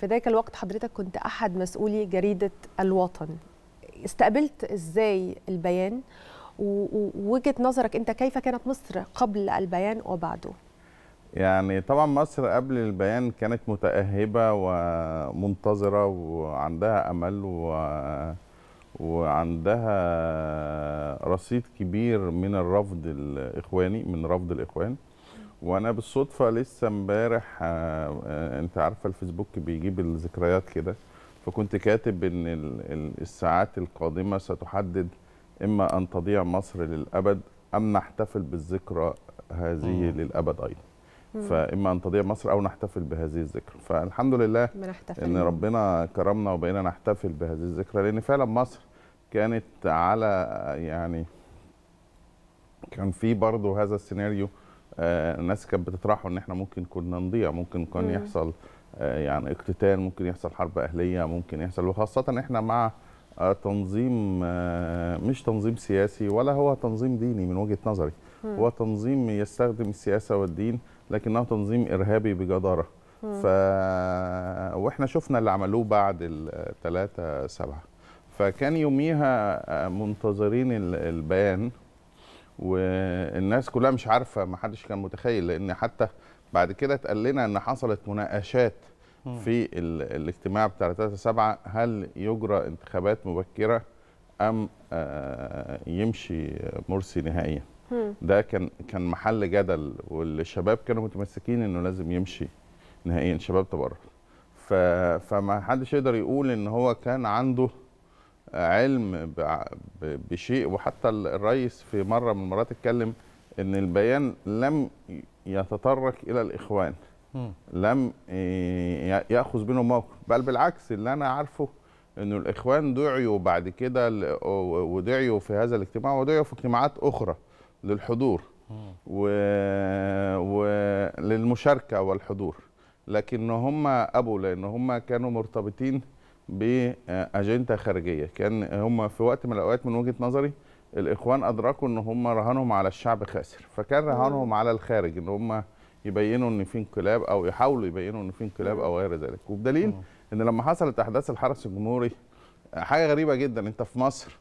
في ذاك الوقت حضرتك كنت احد مسؤولي جريده الوطن استقبلت ازاي البيان ووجهه نظرك انت كيف كانت مصر قبل البيان وبعده يعني طبعا مصر قبل البيان كانت متاهبه ومنتظره وعندها امل و وعندها رصيد كبير من الرفض الاخواني من رفض الاخوان وانا بالصدفه لسه امبارح آه، آه، انت عارفه الفيسبوك بيجيب الذكريات كده فكنت كاتب ان الساعات القادمه ستحدد اما ان تضيع مصر للابد ام نحتفل بالذكرى هذه مم. للابد ايضا مم. فاما ان تضيع مصر او نحتفل بهذه الذكرى فالحمد لله بنحتفل. ان ربنا كرمنا وبقينا نحتفل بهذه الذكرى لان فعلا مصر كانت على يعني كان في برضه هذا السيناريو آه، الناس كانت بتطرحه ان احنا ممكن كنا نضيع ممكن كان يحصل آه، يعني اقتتال ممكن يحصل حرب اهليه ممكن يحصل وخاصه احنا مع آه، تنظيم مش تنظيم سياسي ولا هو تنظيم ديني من وجهه نظري هو تنظيم يستخدم السياسه والدين لكنه تنظيم ارهابي بجداره ف واحنا شفنا اللي عملوه بعد ال 3 7 فكان يوميها منتظرين البيان والناس كلها مش عارفه ما حدش كان متخيل لان حتى بعد كده اتقال لنا ان حصلت مناقشات في الاجتماع بتاع 3 7 هل يجرى انتخابات مبكره ام آه، يمشي مرسي نهائيا ده كان كان محل جدل والشباب كانوا متمسكين انه لازم يمشي نهائيا شباب تبرع فما حدش يقدر يقول ان هو كان عنده علم بشيء وحتى الرئيس في مره من المرات اتكلم ان البيان لم يتطرق الى الاخوان لم ياخذ منهم موقف بل بالعكس اللي انا عارفه انه الاخوان دعيوا بعد كده ودعيوا في هذا الاجتماع ودعيوا في اجتماعات اخرى للحضور وللمشاركه والحضور لكن هم ابوا لان هم كانوا مرتبطين باجنده خارجيه كان هم في وقت من الاوقات من وجهه نظري الاخوان ادركوا ان هم رهانهم على الشعب خاسر فكان رهانهم على الخارج ان هم يبينوا ان في انقلاب او يحاولوا يبينوا ان في انقلاب او غير ذلك وبدليل ان لما حصلت احداث الحرس الجمهوري حاجه غريبه جدا انت في مصر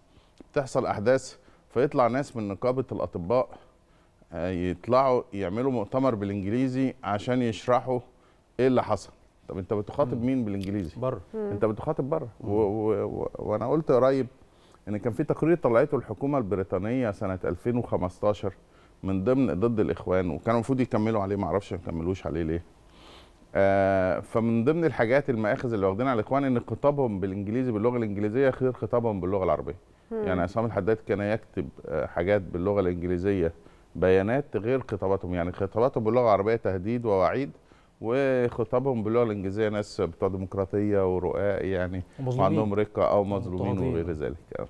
بتحصل احداث فيطلع ناس من نقابه الاطباء آه، يطلعوا يعملوا مؤتمر بالانجليزي عشان يشرحوا ايه اللي حصل طب انت بتخاطب مين بالانجليزي بره انت بتخاطب بره وانا قلت قريب ان كان في تقرير طلعته الحكومه البريطانيه سنه 2015 من ضمن ضد الاخوان وكانوا المفروض يكملوا عليه معرفش ما كملوش عليه ليه آه فمن ضمن الحاجات المآخذ اللي واخدينها على الاخوان ان خطابهم بالانجليزي باللغه الانجليزيه غير خطابهم باللغه العربيه يعني عصام الحداد كان يكتب آه، حاجات باللغه الانجليزيه بيانات غير خطاباتهم يعني خطاباتهم باللغه العربيه تهديد ووعيد وخطابهم باللغه الانجليزيه ناس بتوع ديمقراطيه ورقاق يعني وعندهم رقه او مظلومين وغير ذلك